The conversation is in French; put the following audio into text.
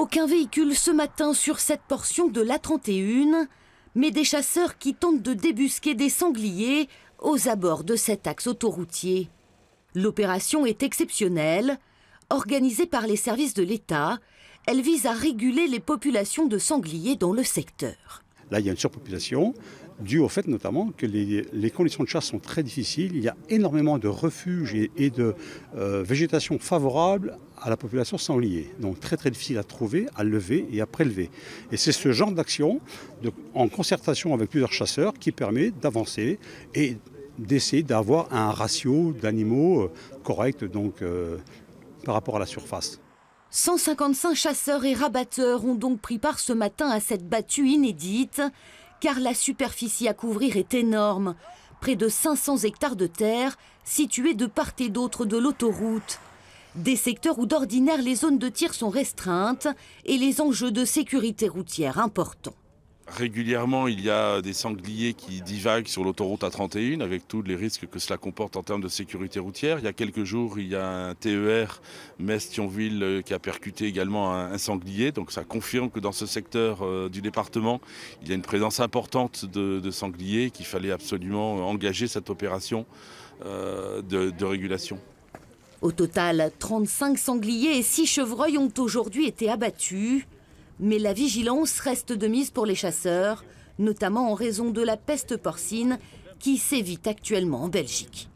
Aucun véhicule ce matin sur cette portion de l'A31, mais des chasseurs qui tentent de débusquer des sangliers aux abords de cet axe autoroutier. L'opération est exceptionnelle. Organisée par les services de l'État, elle vise à réguler les populations de sangliers dans le secteur. Là, il y a une surpopulation due au fait notamment que les, conditions de chasse sont très difficiles. Il y a énormément de refuges et, de euh, végétation favorable à la population sans lier. Donc très très difficile à trouver, à lever et à prélever. Et c'est ce genre d'action, en concertation avec plusieurs chasseurs, qui permet d'avancer et d'essayer d'avoir un ratio d'animaux euh, correct donc, euh, par rapport à la surface. 155 chasseurs et rabatteurs ont donc pris part ce matin à cette battue inédite, car la superficie à couvrir est énorme. Près de 500 hectares de terre, situés de part et d'autre de l'autoroute. Des secteurs où d'ordinaire les zones de tir sont restreintes et les enjeux de sécurité routière importants. Régulièrement, il y a des sangliers qui divaguent sur l'autoroute A31 avec tous les risques que cela comporte en termes de sécurité routière. Il y a quelques jours, il y a un TER metz euh, qui a percuté également un, sanglier. Donc ça confirme que dans ce secteur euh, du département, il y a une présence importante de, sangliers qu'il fallait absolument engager cette opération euh, de régulation. Au total, 35 sangliers et 6 chevreuils ont aujourd'hui été abattus. Mais la vigilance reste de mise pour les chasseurs, notamment en raison de la peste porcine qui sévit actuellement en Belgique.